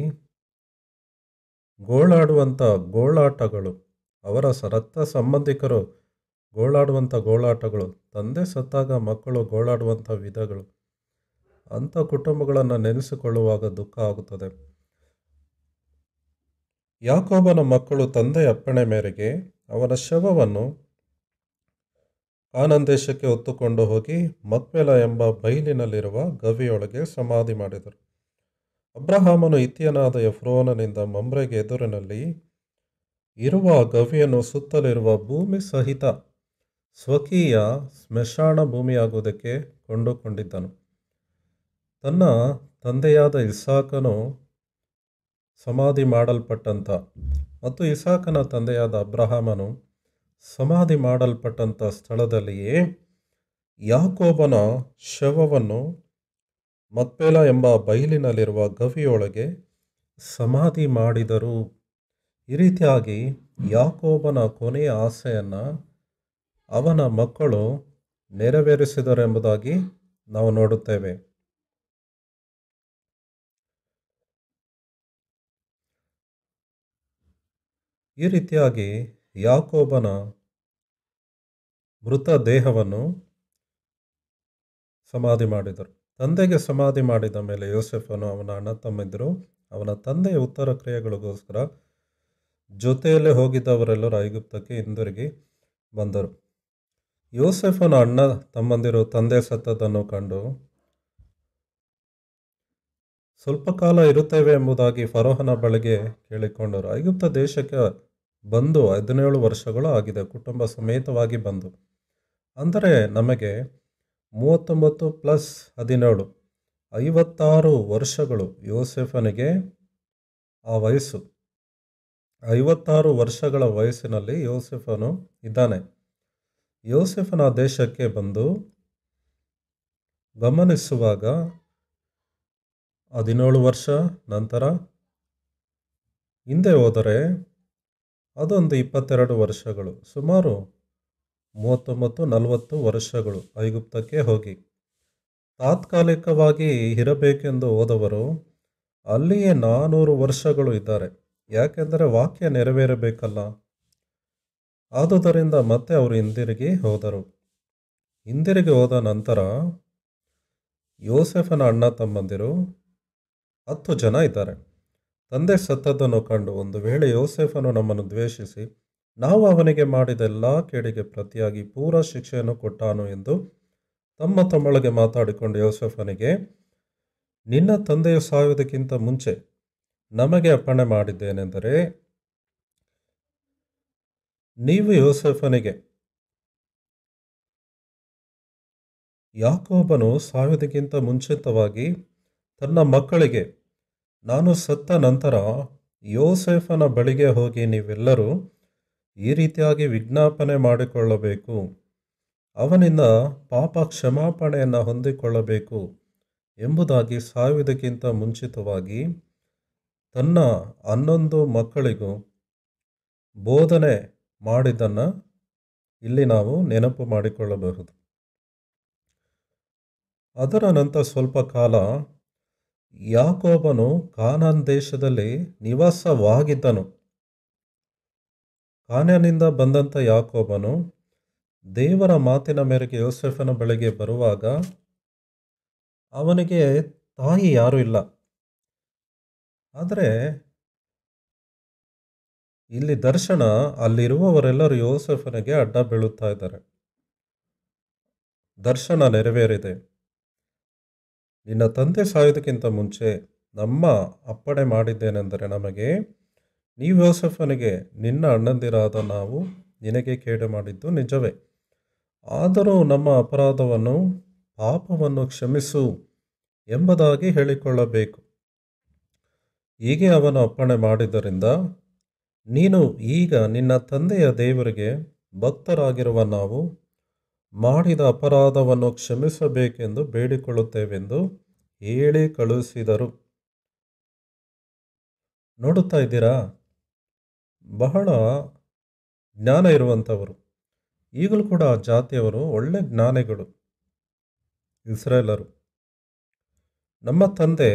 ಗೋಳಾಡುವಂಥ ಗೋಳಾಟಗಳು ಅವರ ರಕ್ತ ಸಂಬಂಧಿಕರು ಗೋಳಾಡುವಂಥ ಗೋಳಾಟಗಳು ತಂದೆ ಸತ್ತಾಗ ಮಕ್ಕಳು ಗೋಳಾಡುವಂಥ ವಿಧಗಳು ಅಂಥ ಕುಟುಂಬಗಳನ್ನು ನೆನೆಸಿಕೊಳ್ಳುವಾಗ ದುಃಖ ಆಗುತ್ತದೆ ಯಾಕೋಬನ ಮಕ್ಕಳು ತಂದೆಯ ಅಪ್ಪಣೆ ಮೇರೆಗೆ ಅವನ ಶವವನ್ನು ಆನಂದೇಶಕ್ಕೆ ಹೊತ್ತುಕೊಂಡು ಹೋಗಿ ಮಕ್ವೆಲ ಎಂಬ ಬೈಲಿನಲ್ಲಿರುವ ಗವಿಯೊಳಗೆ ಸಮಾಧಿ ಮಾಡಿದರು ಅಬ್ರಹಾಮನು ಇತಿಯನಾದ ಎಫ್ರೋನನಿಂದ ಮಮ್ರೆಗೆ ಎದುರಿನಲ್ಲಿ ಇರುವ ಗವಿಯನ್ನು ಸುತ್ತಲಿರುವ ಭೂಮಿ ಸಹಿತ ಸ್ವಕೀಯ ಸ್ಮಶಾನ ಭೂಮಿಯಾಗುವುದಕ್ಕೆ ಕೊಂಡುಕೊಂಡಿದ್ದನು ತನ್ನ ತಂದೆಯಾದ ಇಸಾಕನು ಸಮಾಧಿ ಮಾಡಲ್ಪಟ್ಟಂಥ ಮತ್ತು ಇಸಾಕನ ತಂದೆಯಾದ ಅಬ್ರಹಾಮನು ಸಮಾಧಿ ಮಾಡಲ್ಪಟ್ಟಂಥ ಸ್ಥಳದಲ್ಲಿಯೇ ಯಾಕೋಬನ ಶವವನ್ನು ಮತ್ಪೇಲ ಎಂಬ ಬಯಲಿನಲ್ಲಿರುವ ಗವಿಯೊಳಗೆ ಸಮಾಧಿ ಮಾಡಿದರು ಈ ರೀತಿಯಾಗಿ ಯಾಕೋಬನ ಕೊನೆಯ ಆಸೆಯನ್ನು ಅವನ ಮಕ್ಕಳು ನೆರವೇರಿಸಿದರೆಂಬುದಾಗಿ ನಾವು ನೋಡುತ್ತೇವೆ ಈ ರೀತಿಯಾಗಿ ಯಾಕೋಬನ ಮೃತ ದೇಹವನ್ನು ಸಮಾಧಿ ಮಾಡಿದರು ತಂದೆಗೆ ಸಮಾಧಿ ಮಾಡಿದ ಮೇಲೆ ಯೋಸೆಫನು ಅವನ ಅಣ್ಣ ತಮ್ಮಿದ್ದರು ಅವನ ತಂದೆಯ ಉತ್ತರ ಕ್ರಿಯೆಗಳಿಗೋಸ್ಕರ ಜೊತೆಯಲ್ಲೇ ಹೋಗಿದ್ದವರೆಲ್ಲರೂ ಐಗುಪ್ತಕ್ಕೆ ಹಿಂದಿರುಗಿ ಬಂದರು ಯೋಸೆಫನ ಅಣ್ಣ ತಮ್ಮಂದಿರು ತಂದೆ ಸತ್ತದನ್ನು ಕಂಡು ಸ್ವಲ್ಪ ಕಾಲ ಇರುತ್ತೇವೆ ಎಂಬುದಾಗಿ ಫರೋಹನ ಬಳಿಗೆ ಕೇಳಿಕೊಂಡರು ಐಗುಪ್ತ ದೇಶಕ್ಕೆ ಬಂದು ಹದಿನೇಳು ವರ್ಷಗಳು ಆಗಿದೆ ಕುಟುಂಬ ಸಮೇತವಾಗಿ ಬಂದು ಅಂದರೆ ನಮಗೆ ಮೂವತ್ತೊಂಬತ್ತು ಪ್ಲಸ್ ಹದಿನೇಳು ಐವತ್ತಾರು ವರ್ಷಗಳು ಯೋಸೆಫನಿಗೆ ಆ ವಯಸ್ಸು ಐವತ್ತಾರು ವರ್ಷಗಳ ವಯಸ್ಸಿನಲ್ಲಿ ಯೋಸೆಫನು ಇದ್ದಾನೆ ಯೋಸೆಫನ ದೇಶಕ್ಕೆ ಬಂದು ಗಮನಿಸುವಾಗ ಹದಿನೇಳು ವರ್ಷ ನಂತರ ಹಿಂದೆ ಹೋದರೆ ಅದೊಂದು ಇಪ್ಪತ್ತೆರಡು ವರ್ಷಗಳು ಸುಮಾರು ಮೂವತ್ತೊಂಬತ್ತು ನಲವತ್ತು ವರ್ಷಗಳು ಐಗುಪ್ತಕ್ಕೆ ಹೋಗಿ ತಾತ್ಕಾಲಿಕವಾಗಿ ಇರಬೇಕೆಂದು ಹೋದವರು ಅಲ್ಲಿಯೇ ನಾನ್ನೂರು ವರ್ಷಗಳು ಇದ್ದಾರೆ ಯಾಕೆಂದರೆ ವಾಕ್ಯ ನೆರವೇರಬೇಕಲ್ಲ ಆದುದರಿಂದ ಮತ್ತೆ ಅವರು ಹಿಂದಿರುಗಿ ಹೋದರು ಹಿಂದಿರುಗಿ ಹೋದ ನಂತರ ಯೋಸೆಫನ ಅಣ್ಣ ತಮ್ಮಂದಿರು ಹತ್ತು ಜನ ಇದ್ದಾರೆ ತಂದೆ ಸತ್ತದ್ದನ್ನು ಕಂಡು ಒಂದು ವೇಳೆ ಯೋಸೆಫನು ನಮ್ಮನ್ನು ದ್ವೇಷಿಸಿ ನಾವು ಅವನಿಗೆ ಮಾಡಿದ ಎಲ್ಲ ಕೇಡಿಗೆ ಪ್ರತಿಯಾಗಿ ಪೂರ ಶಿಕ್ಷೆಯನ್ನು ಕೊಟ್ಟಾನು ಎಂದು ತಮ್ಮ ತಮ್ಮೊಳಗೆ ಮಾತಾಡಿಕೊಂಡು ಯೋಸೆಫನಿಗೆ ನಿನ್ನ ತಂದೆಯು ಸಾಯುವುದಕ್ಕಿಂತ ಮುಂಚೆ ನಮಗೆ ಅಪ್ಪಣೆ ಮಾಡಿದ್ದೇನೆಂದರೆ ನೀವು ಯೋಸೆಫನಿಗೆ ಯಾಕೋಬನು ಸಾಯುವುದಕ್ಕಿಂತ ಮುಂಚಿತವಾಗಿ ತನ್ನ ಮಕ್ಕಳಿಗೆ ನಾನು ಸತ್ತ ನಂತರ ಯೋಸೆಫನ ಬಳಿಗೆ ಹೋಗಿ ನೀವೆಲ್ಲರೂ ಈ ರೀತಿಯಾಗಿ ವಿಜ್ಞಾಪನೆ ಮಾಡಿಕೊಳ್ಳಬೇಕು ಅವನಿಂದ ಪಾಪ ಕ್ಷಮಾಪಣೆಯನ್ನು ಹೊಂದಿಕೊಳ್ಳಬೇಕು ಎಂಬುದಾಗಿ ಸಾವಿದಕ್ಕಿಂತ ಮುಂಚಿತವಾಗಿ ತನ್ನ ಹನ್ನೊಂದು ಮಕ್ಕಳಿಗೂ ಬೋಧನೆ ಮಾಡಿದ್ದನ್ನು ಇಲ್ಲಿ ನಾವು ನೆನಪು ಮಾಡಿಕೊಳ್ಳಬಹುದು ಅದರ ನಂತರ ಸ್ವಲ್ಪ ಕಾಲ ಯಾಕೋಬನು ಕಾನನ್ ದೇಶದಲ್ಲಿ ನಿವಾಸವಾಗಿದ್ದನು ಕಾನನಿಂದ ಬಂದಂಥ ಯಾಕೋಬನು ದೇವರ ಮಾತಿನ ಮೇರೆಗೆ ಯೋಸೆಫನ ಬಳಿಗೆ ಬರುವಾಗ ಅವನಿಗೆ ತಾಯಿ ಯಾರೂ ಇಲ್ಲ ಆದರೆ ಇಲ್ಲಿ ದರ್ಶನ ಅಲ್ಲಿರುವವರೆಲ್ಲರೂ ಯೋಸೆಫನಿಗೆ ಅಡ್ಡ ಬೀಳುತ್ತಾ ಇದ್ದಾರೆ ದರ್ಶನ ನೆರವೇರಿದೆ ನಿನ್ನ ತಂದೆ ಸಾಯೋದಕ್ಕಿಂತ ಮುಂಚೆ ನಮ್ಮ ಅಪ್ಪಣೆ ಮಾಡಿದ್ದೇನೆಂದರೆ ನಮಗೆ ನೀವು ಯೋಸಫನಿಗೆ ನಿನ್ನ ಅಣ್ಣಂದಿರಾದ ನಾವು ನಿನಗೆ ಕೇಡು ಮಾಡಿದ್ದು ನಿಜವೇ ಆದರೂ ನಮ್ಮ ಅಪರಾಧವನ್ನು ಪಾಪವನ್ನು ಕ್ಷಮಿಸು ಎಂಬುದಾಗಿ ಹೇಳಿಕೊಳ್ಳಬೇಕು ಹೀಗೆ ಅವನು ಅಪ್ಪಣೆ ಮಾಡಿದ್ದರಿಂದ ನೀನು ಈಗ ನಿನ್ನ ತಂದೆಯ ದೇವರಿಗೆ ಭಕ್ತರಾಗಿರುವ ನಾವು ಮಾಡಿದ ಅಪರಾಧವನ್ನು ಕ್ಷಮಿಸಬೇಕೆಂದು ಬೇಡಿಕೊಳ್ಳುತ್ತೇವೆಂದು ಹೇಳಿ ಕಳುಹಿಸಿದರು ನೋಡುತ್ತಾ ಇದ್ದೀರಾ ಬಹಳ ಜ್ಞಾನ ಇರುವಂಥವರು ಈಗಲೂ ಕೂಡ ಆ ಜಾತಿಯವರು ಒಳ್ಳೆ ಜ್ಞಾನಿಗಳು ಇಸ್ರೇಲರು ನಮ್ಮ ತಂದೆ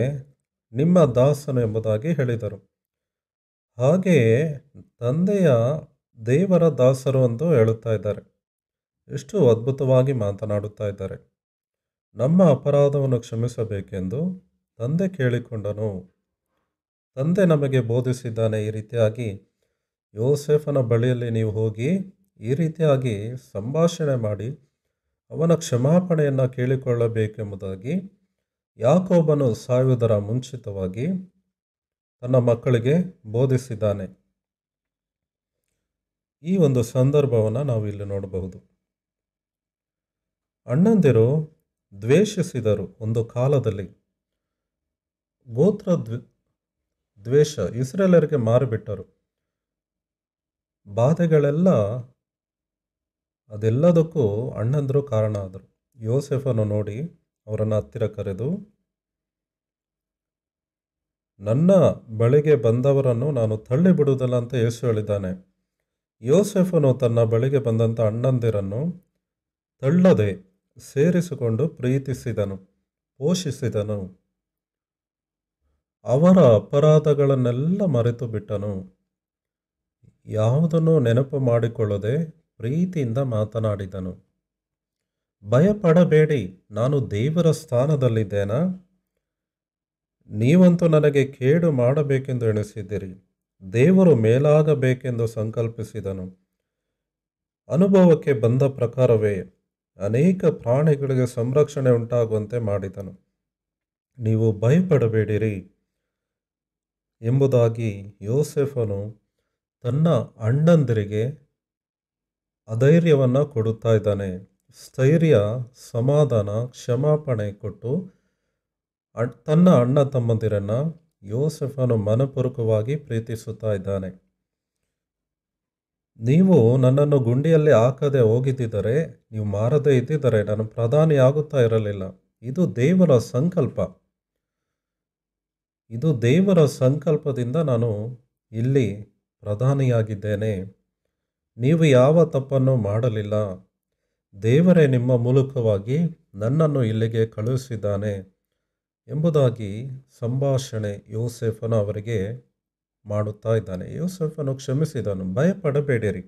ನಿಮ್ಮ ದಾಸನು ಎಂಬುದಾಗಿ ಹೇಳಿದರು ಹಾಗೆಯೇ ತಂದೆಯ ದೇವರ ದಾಸರು ಎಂದು ಹೇಳುತ್ತಾ ಇದ್ದಾರೆ ಎಷ್ಟು ಅದ್ಭುತವಾಗಿ ಮಾತನಾಡುತ್ತಾ ಇದ್ದಾರೆ ನಮ್ಮ ಅಪರಾಧವನ್ನು ಕ್ಷಮಿಸಬೇಕೆಂದು ತಂದೆ ಕೇಳಿಕೊಂಡನು ತಂದೆ ನಮಗೆ ಬೋಧಿಸಿದ್ದಾನೆ ಈ ರೀತಿಯಾಗಿ ಯೋಸೆಫನ ಬಳಿಯಲ್ಲಿ ನೀವು ಹೋಗಿ ಈ ರೀತಿಯಾಗಿ ಸಂಭಾಷಣೆ ಮಾಡಿ ಅವನ ಕ್ಷಮಾಪಣೆಯನ್ನು ಕೇಳಿಕೊಳ್ಳಬೇಕೆಂಬುದಾಗಿ ಯಾಕೋಬನು ಸಾಯುವುದರ ಮುಂಚಿತವಾಗಿ ತನ್ನ ಮಕ್ಕಳಿಗೆ ಬೋಧಿಸಿದ್ದಾನೆ ಈ ಒಂದು ಸಂದರ್ಭವನ್ನು ನಾವು ಇಲ್ಲಿ ನೋಡಬಹುದು ಅಣ್ಣಂದಿರು ದ್ವೇಷಿಸಿದರು ಒಂದು ಕಾಲದಲ್ಲಿ ಗೋತ್ರ ದ್ವೇಷ ಇಸ್ರೇಲರಿಗೆ ಮಾರಿಬಿಟ್ಟರು ಬಾಧೆಗಳೆಲ್ಲ ಅದೆಲ್ಲದಕ್ಕೂ ಅಣ್ಣಂದರು ಕಾರಣ ಆದರು ಯೋಸೆಫನ್ನು ನೋಡಿ ಅವರನ್ನು ಹತ್ತಿರ ಕರೆದು ನನ್ನ ಬಳಿಗೆ ಬಂದವರನ್ನು ನಾನು ತಳ್ಳಿ ಬಿಡುವುದಲ್ಲ ಅಂತ ಯೇಸು ಹೇಳಿದ್ದಾನೆ ಯೋಸೆಫನು ತನ್ನ ಬಳಿಗೆ ಬಂದಂಥ ಅಣ್ಣಂದಿರನ್ನು ತಳ್ಳದೆ ಸೇರಿಸಿಕೊಂಡು ಪ್ರೀತಿಸಿದನು ಪೋಷಿಸಿದನು ಅವರ ಅಪರಾಧಗಳನ್ನೆಲ್ಲ ಮರೆತು ಬಿಟ್ಟನು ಯಾವುದನ್ನು ನೆನಪು ಮಾಡಿಕೊಳ್ಳದೆ ಪ್ರೀತಿಯಿಂದ ಮಾತನಾಡಿದನು ಭಯಪಡಬೇಡಿ ನಾನು ದೇವರ ಸ್ಥಾನದಲ್ಲಿದ್ದೇನಾ ನೀವಂತೂ ನನಗೆ ಕೇಡು ಮಾಡಬೇಕೆಂದು ಎಣಿಸಿದ್ದೀರಿ ದೇವರು ಮೇಲಾಗಬೇಕೆಂದು ಸಂಕಲ್ಪಿಸಿದನು ಅನುಭವಕ್ಕೆ ಬಂದ ಪ್ರಕಾರವೇ ಅನೇಕ ಪ್ರಾಣಿಗಳಿಗೆ ಸಂರಕ್ಷಣೆ ಉಂಟಾಗುವಂತೆ ಮಾಡಿದನು ನೀವು ಭಯಪಡಬೇಡಿರಿ ಎಂಬುದಾಗಿ ಯೋಸೆಫನು ತನ್ನ ಅಣ್ಣಂದಿರಿಗೆ ಅಧೈರ್ಯವನ್ನು ಕೊಡುತ್ತಾ ಇದ್ದಾನೆ ಸ್ಥೈರ್ಯ ಸಮಾಧಾನ ಕ್ಷಮಾಪಣೆ ಕೊಟ್ಟು ತನ್ನ ಅಣ್ಣ ತಮ್ಮಂದಿರನ್ನು ಯೋಸೆಫನು ಮನಪೂರ್ವಕವಾಗಿ ಪ್ರೀತಿಸುತ್ತಾ ಇದ್ದಾನೆ ನೀವು ನನ್ನನ್ನು ಗುಂಡಿಯಲ್ಲಿ ಹಾಕದೆ ಹೋಗಿದ್ದರೆ ನೀವು ಮಾರದೇ ಇದ್ದಿದ್ದರೆ ನಾನು ಪ್ರಧಾನಿ ಆಗುತ್ತಾ ಇರಲಿಲ್ಲ ಇದು ದೇವರ ಸಂಕಲ್ಪ ಇದು ದೇವರ ಸಂಕಲ್ಪದಿಂದ ನಾನು ಇಲ್ಲಿ ಪ್ರಧಾನಿಯಾಗಿದ್ದೇನೆ ನೀವು ಯಾವ ತಪ್ಪನ್ನು ಮಾಡಲಿಲ್ಲ ದೇವರೇ ನಿಮ್ಮ ಮೂಲಕವಾಗಿ ನನ್ನನ್ನು ಇಲ್ಲಿಗೆ ಕಳುಹಿಸಿದ್ದಾನೆ ಎಂಬುದಾಗಿ ಸಂಭಾಷಣೆ ಯೋಸೆಫನ ಅವರಿಗೆ ಮಾಡುತ್ತಾ ಇದ್ದಾನೆ ಯೋಸೆಫನು ಕ್ಷಮಿಸಿದನು ಭಯಪಡಬೇಡಿರಿ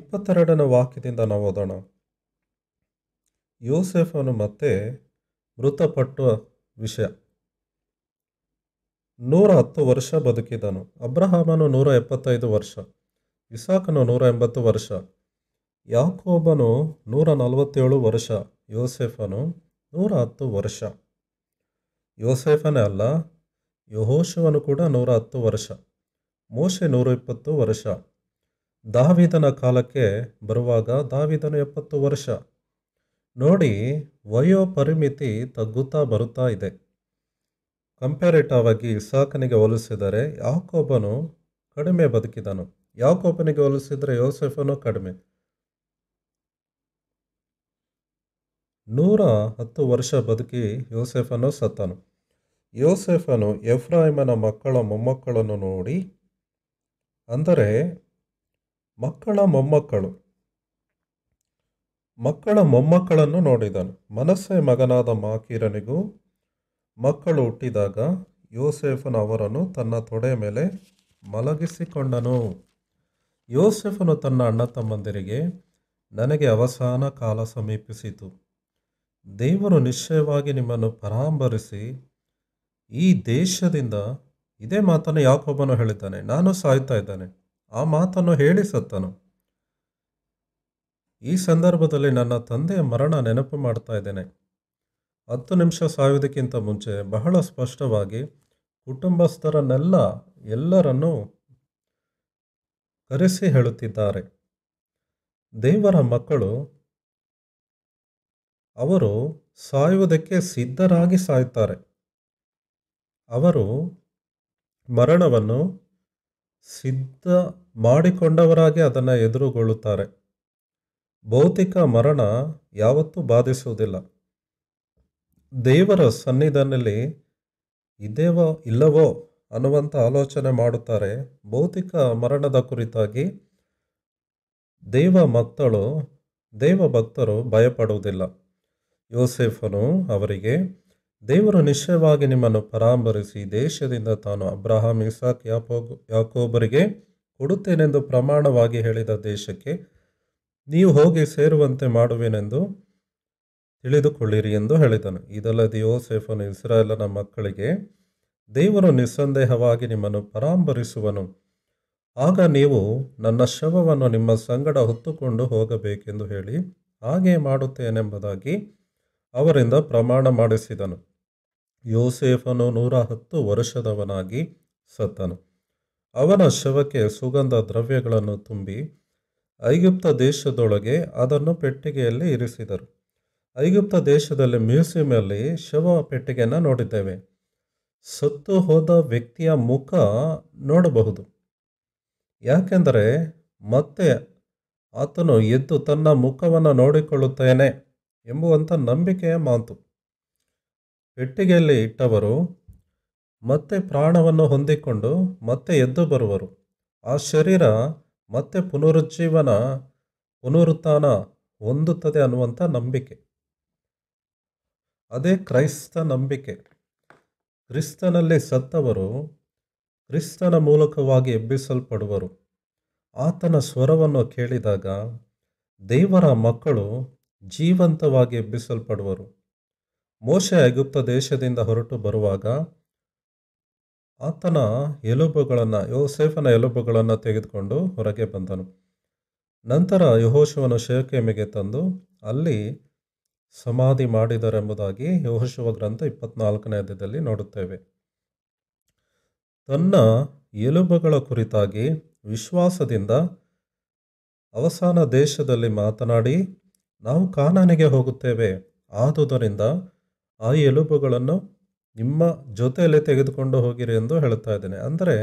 ಇಪ್ಪತ್ತೆರಡನೇ ವಾಕ್ಯದಿಂದ ನಾವು ಓದೋಣ ಯೋಸೆಫನು ಮತ್ತೆ ಮೃತಪಟ್ಟ ವಿಷಯ ನೂರ ಹತ್ತು ವರ್ಷ ಬದುಕಿದನು ಅಬ್ರಹಾಮನು ನೂರ ಎಪ್ಪತ್ತೈದು ವರ್ಷ ಇಸಾಕನು ನೂರ ಎಂಬತ್ತು ವರ್ಷ ಯಾಕೋಬನು ನೂರ ನಲವತ್ತೇಳು ವರ್ಷ ಯೋಸೆಫನು ನೂರ ಹತ್ತು ವರ್ಷ ಯೋಸೆಫನೇ ಅಲ್ಲ ಯಹೋಶವನು ಕೂಡ ನೂರ ಹತ್ತು ವರ್ಷ ಮೋಶೆ ನೂರ ಇಪ್ಪತ್ತು ವರ್ಷ ದಾವಿದನ ಕಾಲಕ್ಕೆ ಬರುವಾಗ ದಾವಿದನು ಎಪ್ಪತ್ತು ವರ್ಷ ನೋಡಿ ವಯೋ ಪರಿಮಿತಿ ತಗ್ಗುತ್ತಾ ಬರುತ್ತಾ ಇದೆ ಕಂಪ್ಯಾರೇಟಿವ್ ಆಗಿ ಇಸಾಕನಿಗೆ ಹೋಲಿಸಿದರೆ ಯಾಕೊಬ್ಬನು ಕಡಿಮೆ ಬದುಕಿದನು ಯಾಕೊಬ್ಬನಿಗೆ ಹೋಲಿಸಿದರೆ ಯೋಸೆಫನು ಕಡಿಮೆ ನೂರ ಹತ್ತು ವರ್ಷ ಬದುಕಿ ಯೋಸೆಫನು ಸತ್ತನು ಯೋಸೆಫನು ಎಫ್ರಾಹಿಮನ ಮಕ್ಕಳ ಮೊಮ್ಮಕ್ಕಳನ್ನು ನೋಡಿ ಅಂದರೆ ಮಕ್ಕಳ ಮೊಮ್ಮಕ್ಕಳು ಮಕ್ಕಳ ಮೊಮ್ಮಕ್ಕಳನ್ನು ನೋಡಿದನು ಮನಸ್ಸೆ ಮಗನಾದ ಮಾಕೀರನಿಗೂ ಮಕ್ಕಳು ಹುಟ್ಟಿದಾಗ ಯೋಸೆಫನು ಅವರನ್ನು ತನ್ನ ತೊಡೆ ಮೇಲೆ ಮಲಗಿಸಿಕೊಂಡನು ಯೋಸೆಫನು ತನ್ನ ಅಣ್ಣ ತಮ್ಮಂದಿರಿಗೆ ನನಗೆ ಅವಸಾನ ಕಾಲ ಸಮೀಪಿಸಿತು ದೇವರು ನಿಶ್ಚಯವಾಗಿ ನಿಮ್ಮನ್ನು ಪರಾಂಬರಿಸಿ ಈ ದೇಶದಿಂದ ಇದೇ ಮಾತನ್ನು ಯಾಕೊಬ್ಬನು ಹೇಳಿದ್ದಾನೆ ನಾನು ಸಾಯ್ತಾ ಇದ್ದಾನೆ ಆ ಮಾತನ್ನು ಹೇಳಿ ಸತ್ತನು ಈ ಸಂದರ್ಭದಲ್ಲಿ ನನ್ನ ತಂದೆಯ ಮರಣ ನೆನಪು ಮಾಡ್ತಾ ಇದ್ದೇನೆ ಹತ್ತು ನಿಮಿಷ ಸಾಯುವುದಕ್ಕಿಂತ ಮುಂಚೆ ಬಹಳ ಸ್ಪಷ್ಟವಾಗಿ ಕುಟುಂಬಸ್ಥರನ್ನೆಲ್ಲ ಎಲ್ಲರನ್ನೂ ಕರೆಸಿ ಹೇಳುತ್ತಿದ್ದಾರೆ ದೇವರ ಮಕ್ಕಳು ಅವರು ಸಾಯುವುದಕ್ಕೆ ಸಿದ್ಧರಾಗಿ ಸಾಯ್ತಾರೆ ಅವರು ಮರಣವನ್ನು ಸಿದ್ಧ ಮಾಡಿಕೊಂಡವರಾಗಿ ಅದನ್ನು ಎದುರುಗೊಳ್ಳುತ್ತಾರೆ ಭೌತಿಕ ಮರಣ ಯಾವತ್ತೂ ಬಾಧಿಸುವುದಿಲ್ಲ ದೇವರ ಸನ್ನಿಧಾನದಲ್ಲಿ ಇದೇವೋ ಇಲ್ಲವೋ ಅನ್ನುವಂಥ ಆಲೋಚನೆ ಮಾಡುತ್ತಾರೆ ಭೌತಿಕ ಮರಣದ ಕುರಿತಾಗಿ ದೇವ ಮಕ್ಕಳು ದೇವ ಭಕ್ತರು ಭಯಪಡುವುದಿಲ್ಲ ಯೋಸೆಫನು ಅವರಿಗೆ ದೇವರು ನಿಶ್ಚಯವಾಗಿ ನಿಮ್ಮನ್ನು ಪರಾಂಬರಿಸಿ ದೇಶದಿಂದ ತಾನು ಅಬ್ರಹಾಂ ಇಸಾಕ್ ಯಾಪೋ ಯಾಕೋಬರಿಗೆ ಕೊಡುತ್ತೇನೆಂದು ಪ್ರಮಾಣವಾಗಿ ಹೇಳಿದ ದೇಶಕ್ಕೆ ನೀವು ಹೋಗಿ ಸೇರುವಂತೆ ಮಾಡುವೆನೆಂದು ತಿಳಿದುಕೊಳ್ಳಿರಿ ಎಂದು ಹೇಳಿದನು ಇದಲ್ಲದೆ ಯೋಸೆಫನು ಇಸ್ರಾಯೇಲನ ಮಕ್ಕಳಿಗೆ ದೇವರು ನಿಸ್ಸಂದೇಹವಾಗಿ ನಿಮ್ಮನ್ನು ಪರಾಂಬರಿಸುವನು ಆಗ ನೀವು ನನ್ನ ಶವವನ್ನು ನಿಮ್ಮ ಸಂಗಡ ಹೊತ್ತುಕೊಂಡು ಹೋಗಬೇಕೆಂದು ಹೇಳಿ ಹಾಗೆ ಮಾಡುತ್ತೇನೆಂಬುದಾಗಿ ಅವರಿಂದ ಪ್ರಮಾಣ ಮಾಡಿಸಿದನು ಯೋಸೇಫನು ನೂರ ಹತ್ತು ವರ್ಷದವನಾಗಿ ಸತ್ತನು ಅವನ ಶವಕ್ಕೆ ಸುಗಂಧ ದ್ರವ್ಯಗಳನ್ನು ತುಂಬಿ ಐಗುಪ್ತ ದೇಶದೊಳಗೆ ಅದನ್ನು ಪೆಟ್ಟಿಗೆಯಲ್ಲಿ ಇರಿಸಿದರು ಐಗುಪ್ತ ದೇಶದಲ್ಲಿ ಮ್ಯೂಸಿಯಮಲ್ಲಿ ಶವ ಪೆಟ್ಟಿಗೆಯನ್ನು ನೋಡಿದ್ದೇವೆ ಸತ್ತು ಹೋದ ವ್ಯಕ್ತಿಯ ಮುಖ ನೋಡಬಹುದು ಯಾಕೆಂದರೆ ಮತ್ತೆ ಆತನು ಎದ್ದು ತನ್ನ ಮುಖವನ್ನು ನೋಡಿಕೊಳ್ಳುತ್ತೇನೆ ಎಂಬುವಂಥ ನಂಬಿಕೆಯ ಮಾತು ಪೆಟ್ಟಿಗೆಯಲ್ಲಿ ಇಟ್ಟವರು ಮತ್ತೆ ಪ್ರಾಣವನ್ನು ಹೊಂದಿಕೊಂಡು ಮತ್ತೆ ಎದ್ದು ಬರುವರು ಆ ಶರೀರ ಮತ್ತೆ ಪುನರುಜ್ಜೀವನ ಪುನರುತ್ಥಾನ ಹೊಂದುತ್ತದೆ ಅನ್ನುವಂಥ ನಂಬಿಕೆ ಅದೇ ಕ್ರೈಸ್ತ ನಂಬಿಕೆ ಕ್ರಿಸ್ತನಲ್ಲಿ ಸತ್ತವರು ಕ್ರಿಸ್ತನ ಮೂಲಕವಾಗಿ ಎಬ್ಬಿಸಲ್ಪಡುವರು ಆತನ ಸ್ವರವನ್ನು ಕೇಳಿದಾಗ ದೇವರ ಮಕ್ಕಳು ಜೀವಂತವಾಗಿ ಎಬ್ಬಿಸಲ್ಪಡುವರು ಮೋಶೆ ಐಗುಪ್ತ ದೇಶದಿಂದ ಹೊರಟು ಬರುವಾಗ ಆತನ ಎಲುಬುಗಳನ್ನು ಯೋಸೇಫನ ಎಲುಬುಗಳನ್ನು ತೆಗೆದುಕೊಂಡು ಹೊರಗೆ ಬಂದನು ನಂತರ ಯಹೋಶುವನು ಶೇಖೆಮೆಗೆ ತಂದು ಅಲ್ಲಿ ಸಮಾಧಿ ಮಾಡಿದರೆಂಬುದಾಗಿ ಯಹೋಶುವ ಗ್ರಂಥ ಇಪ್ಪತ್ನಾಲ್ಕನೇ ಅಧ್ಯದಲ್ಲಿ ನೋಡುತ್ತೇವೆ ತನ್ನ ಎಲುಬುಗಳ ಕುರಿತಾಗಿ ವಿಶ್ವಾಸದಿಂದ ಅವಸಾನ ದೇಶದಲ್ಲಿ ಮಾತನಾಡಿ ನಾವು ಕಾನಾನಿಗೆ ಹೋಗುತ್ತೇವೆ ಆದುದರಿಂದ ಆ ಎಲುಬುಗಳನ್ನು ನಿಮ್ಮ ಜೊತೆಯಲ್ಲಿ ತೆಗೆದುಕೊಂಡು ಹೋಗಿರಿ ಎಂದು ಹೇಳ್ತಾ ಇದ್ದೇನೆ ಅಂದರೆ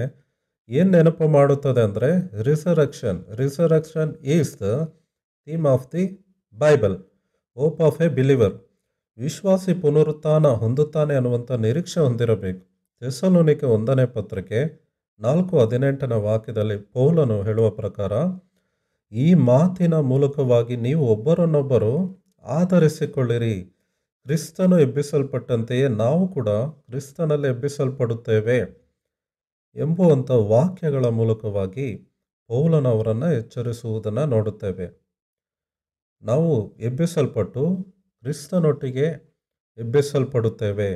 ಏನು ನೆನಪು ಮಾಡುತ್ತದೆ ಅಂದರೆ resurrection resurrection is the theme of the Bible hope of a believer ವಿಶ್ವಾಸಿ ಪುನರುತ್ಥಾನ ಹೊಂದುತ್ತಾನೆ ಅನ್ನುವಂಥ ನಿರೀಕ್ಷೆ ಹೊಂದಿರಬೇಕು ಥೆಸಲೋನಿಕೆ ಒಂದನೇ ಪತ್ರಿಕೆ ನಾಲ್ಕು ಹದಿನೆಂಟನ ವಾಕ್ಯದಲ್ಲಿ ಪೌಲನು ಹೇಳುವ ಪ್ರಕಾರ ಈ ಮಾತಿನ ಮೂಲಕವಾಗಿ ನೀವು ಒಬ್ಬರನ್ನೊಬ್ಬರು ಆಧರಿಸಿಕೊಳ್ಳಿರಿ ಕ್ರಿಸ್ತನು ಎಬ್ಬಿಸಲ್ಪಟ್ಟಂತೆಯೇ ನಾವು ಕೂಡ ಕ್ರಿಸ್ತನಲ್ಲಿ ಎಬ್ಬಿಸಲ್ಪಡುತ್ತೇವೆ ಎಂಬುವಂಥ ವಾಕ್ಯಗಳ ಮೂಲಕವಾಗಿ ಪೌಲನವರನ್ನು ಎಚ್ಚರಿಸುವುದನ್ನು ನೋಡುತ್ತೇವೆ ನಾವು ಎಬ್ಬಿಸಲ್ಪಟ್ಟು ಕ್ರಿಸ್ತನೊಟ್ಟಿಗೆ ಎಬ್ಬಿಸಲ್ಪಡುತ್ತೇವೆ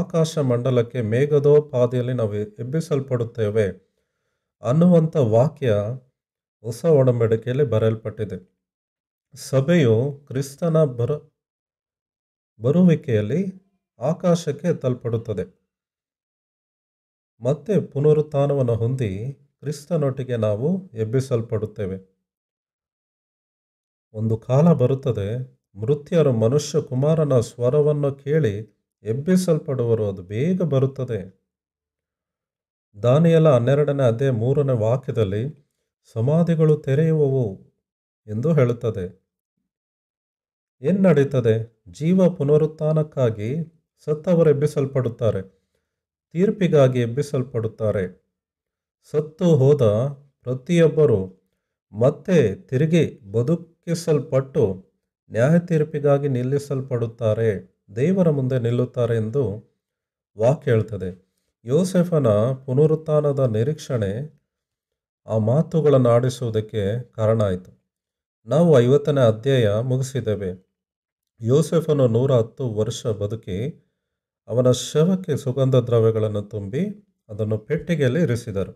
ಆಕಾಶ ಮಂಡಲಕ್ಕೆ ಮೇಘದೋ ಪಾದಿಯಲ್ಲಿ ನಾವು ಎಬ್ಬಿಸಲ್ಪಡುತ್ತೇವೆ ಅನ್ನುವಂಥ ವಾಕ್ಯ ಹೊಸ ಒಡಂಬಡಿಕೆಯಲ್ಲಿ ಬರೆಯಲ್ಪಟ್ಟಿದೆ ಸಭೆಯು ಕ್ರಿಸ್ತನ ಬರ ಬರುವಿಕೆಯಲ್ಲಿ ಆಕಾಶಕ್ಕೆ ತಲ್ಪಡುತ್ತದೆ ಮತ್ತೆ ಪುನರುತ್ಥಾನವನ್ನು ಹೊಂದಿ ಕ್ರಿಸ್ತನೊಟ್ಟಿಗೆ ನಾವು ಎಬ್ಬಿಸಲ್ಪಡುತ್ತೇವೆ ಒಂದು ಕಾಲ ಬರುತ್ತದೆ ಮೃತ್ಯರು ಮನುಷ್ಯ ಕುಮಾರನ ಸ್ವರವನ್ನು ಕೇಳಿ ಎಬ್ಬಿಸಲ್ಪಡುವರು ಅದು ಬೇಗ ಬರುತ್ತದೆ ದಾನಿಯಲ ಹನ್ನೆರಡನೇ ಅದೇ ಮೂರನೇ ವಾಕ್ಯದಲ್ಲಿ ಸಮಾಧಿಗಳು ತೆರೆಯುವವು ಎಂದು ಹೇಳುತ್ತದೆ ಏನು ನಡೀತದೆ ಜೀವ ಪುನರುತ್ಥಾನಕ್ಕಾಗಿ ಸತ್ತವರು ಎಬ್ಬಿಸಲ್ಪಡುತ್ತಾರೆ ತೀರ್ಪಿಗಾಗಿ ಎಬ್ಬಿಸಲ್ಪಡುತ್ತಾರೆ ಸತ್ತು ಹೋದ ಪ್ರತಿಯೊಬ್ಬರು ಮತ್ತೆ ತಿರುಗಿ ಬದುಕಿಸಲ್ಪಟ್ಟು ನ್ಯಾಯ ತೀರ್ಪಿಗಾಗಿ ನಿಲ್ಲಿಸಲ್ಪಡುತ್ತಾರೆ ದೇವರ ಮುಂದೆ ನಿಲ್ಲುತ್ತಾರೆ ಎಂದು ವಾಕ್ ಹೇಳ್ತದೆ ಯೋಸೆಫನ ಪುನರುತ್ಥಾನದ ನಿರೀಕ್ಷಣೆ ಆ ಮಾತುಗಳನ್ನು ಆಡಿಸುವುದಕ್ಕೆ ಕಾರಣ ಆಯಿತು ನಾವು ಐವತ್ತನೇ ಅಧ್ಯಾಯ ಮುಗಿಸಿದ್ದೇವೆ ಯೋಸೆಫನು ನೂರ ಹತ್ತು ವರ್ಷ ಬದುಕಿ ಅವನ ಶವಕ್ಕೆ ಸುಗಂಧ ದ್ರವ್ಯಗಳನ್ನು ತುಂಬಿ ಅದನ್ನು ಪೆಟ್ಟಿಗೆಯಲ್ಲಿ ಇರಿಸಿದರು